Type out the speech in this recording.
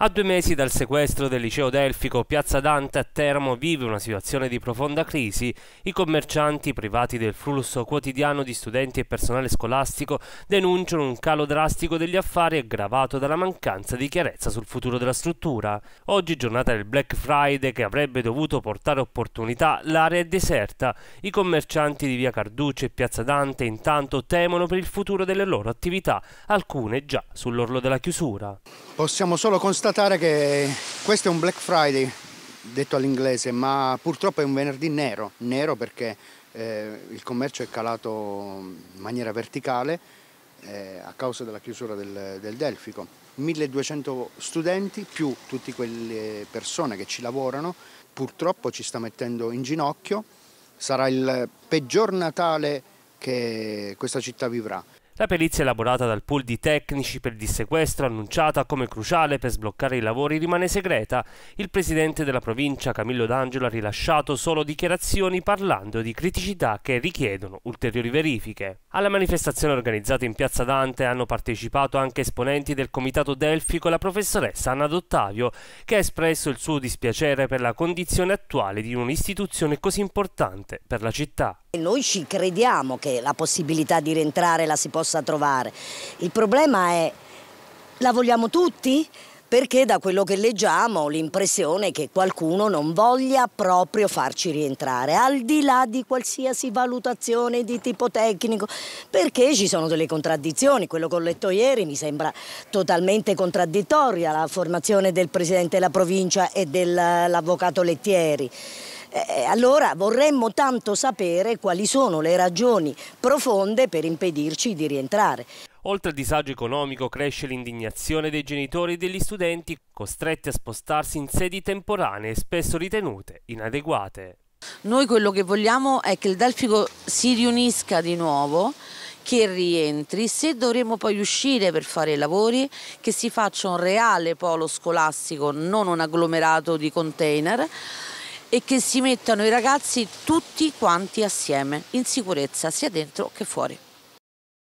A due mesi dal sequestro del liceo delfico Piazza Dante a Termo vive una situazione di profonda crisi. I commercianti, privati del flusso quotidiano di studenti e personale scolastico, denunciano un calo drastico degli affari aggravato dalla mancanza di chiarezza sul futuro della struttura. Oggi, giornata del Black Friday che avrebbe dovuto portare opportunità, l'area è deserta. I commercianti di via Carducci e Piazza Dante intanto temono per il futuro delle loro attività, alcune già sull'orlo della chiusura. Possiamo solo constatare constatare che questo è un Black Friday, detto all'inglese, ma purtroppo è un venerdì nero, nero perché eh, il commercio è calato in maniera verticale eh, a causa della chiusura del, del Delfico. 1200 studenti più tutte quelle persone che ci lavorano, purtroppo ci sta mettendo in ginocchio, sarà il peggior Natale che questa città vivrà. La perizia elaborata dal pool di tecnici per il dissequestro, annunciata come cruciale per sbloccare i lavori, rimane segreta. Il presidente della provincia, Camillo D'Angelo, ha rilasciato solo dichiarazioni parlando di criticità che richiedono ulteriori verifiche. Alla manifestazione organizzata in Piazza Dante hanno partecipato anche esponenti del Comitato Delfico e la professoressa Anna D'Ottavio, che ha espresso il suo dispiacere per la condizione attuale di un'istituzione così importante per la città. Noi ci crediamo che la possibilità di rientrare la si possa trovare. Il problema è, la vogliamo tutti? Perché da quello che leggiamo ho l'impressione che qualcuno non voglia proprio farci rientrare, al di là di qualsiasi valutazione di tipo tecnico, perché ci sono delle contraddizioni. Quello che ho letto ieri mi sembra totalmente contraddittoria, la formazione del Presidente della provincia e dell'Avvocato Lettieri. Eh, eh, allora vorremmo tanto sapere quali sono le ragioni profonde per impedirci di rientrare. Oltre al disagio economico cresce l'indignazione dei genitori e degli studenti costretti a spostarsi in sedi temporanee spesso ritenute inadeguate. Noi quello che vogliamo è che il Delfico si riunisca di nuovo, che rientri, se dovremo poi uscire per fare i lavori, che si faccia un reale polo scolastico, non un agglomerato di container, e che si mettano i ragazzi tutti quanti assieme in sicurezza sia dentro che fuori.